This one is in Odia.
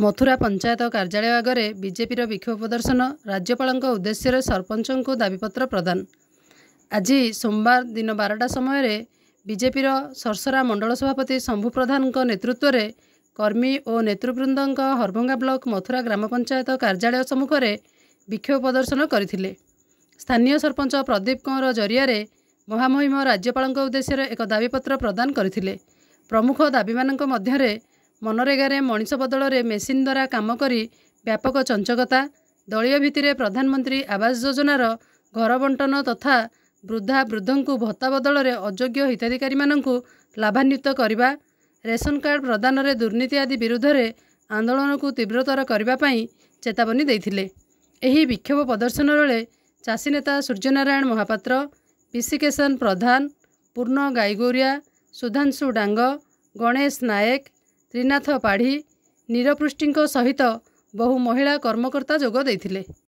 ମଥୁରା ପଞ୍ଚାୟତ କାର୍ଯ୍ୟାଳୟ ଆଗରେ ବିଜେପିର ବିକ୍ଷୋଭ ପ୍ରଦର୍ଶନ ରାଜ୍ୟପାଳଙ୍କ ଉଦ୍ଦେଶ୍ୟରେ ସରପଞ୍ଚଙ୍କୁ ଦାବିପତ୍ର ପ୍ରଦାନ ଆଜି ସୋମବାର ଦିନ ବାରଟା ସମୟରେ ବିଜେପିର ସରସରା ମଣ୍ଡଳ ସଭାପତି ଶମ୍ଭୁ ପ୍ରଧାନଙ୍କ ନେତୃତ୍ୱରେ କର୍ମୀ ଓ ନେତୃବୃନ୍ଦଙ୍କ ହରଭଙ୍ଗା ବ୍ଲକ ମଥୁରା ଗ୍ରାମ ପଞ୍ଚାୟତ କାର୍ଯ୍ୟାଳୟ ସମ୍ମୁଖରେ ବିକ୍ଷୋଭ ପ୍ରଦର୍ଶନ କରିଥିଲେ ସ୍ଥାନୀୟ ସରପଞ୍ଚ ପ୍ରଦୀପ କୁଅର ଜରିଆରେ ମହାମହିମ ରାଜ୍ୟପାଳଙ୍କ ଉଦ୍ଦେଶ୍ୟରେ ଏକ ଦାବିପତ୍ର ପ୍ରଦାନ କରିଥିଲେ ପ୍ରମୁଖ ଦାବିମାନଙ୍କ ମଧ୍ୟରେ ମନରେଗାରେ ମଣିଷ ବଦଳରେ ମେସିନ୍ ଦ୍ୱାରା କାମ କରି ବ୍ୟାପକ ଚଞ୍ଚକତା ଦଳୀୟ ଭିତ୍ତିରେ ପ୍ରଧାନମନ୍ତ୍ରୀ ଆବାସ ଯୋଜନାର ଘର ବଣ୍ଟନ ତଥା ବୃଦ୍ଧା ବୃଦ୍ଧଙ୍କୁ ଭତ୍ତା ବଦଳରେ ଅଯୋଗ୍ୟ ହିତାଧିକାରୀମାନଙ୍କୁ ଲାଭାନ୍ୱିତ କରିବା ରେସନ୍ କାର୍ଡ଼ ପ୍ରଦାନରେ ଦୁର୍ନୀତି ଆଦି ବିରୁଦ୍ଧରେ ଆନ୍ଦୋଳନକୁ ତୀବ୍ରତର କରିବା ପାଇଁ ଚେତାବନୀ ଦେଇଥିଲେ ଏହି ବିକ୍ଷୋଭ ପ୍ରଦର୍ଶନ ବେଳେ ଚାଷୀ ନେତା ସୂର୍ଯ୍ୟନାରାୟଣ ମହାପାତ୍ର ପିସିକେଶନ ପ୍ରଧାନ ପୂର୍ଣ୍ଣ ଗାଇଗୌରିଆ ସୁଧାଂଶୁ ଡାଙ୍ଗ ଗଣେଶ ନାୟକ ତ୍ରିନାଥ ପାଢ଼ୀ ନିରପୃଷ୍ଟିଙ୍କ ସହିତ ବହୁ ମହିଳା କର୍ମକର୍ତ୍ତା ଯୋଗ ଦେଇଥିଲେ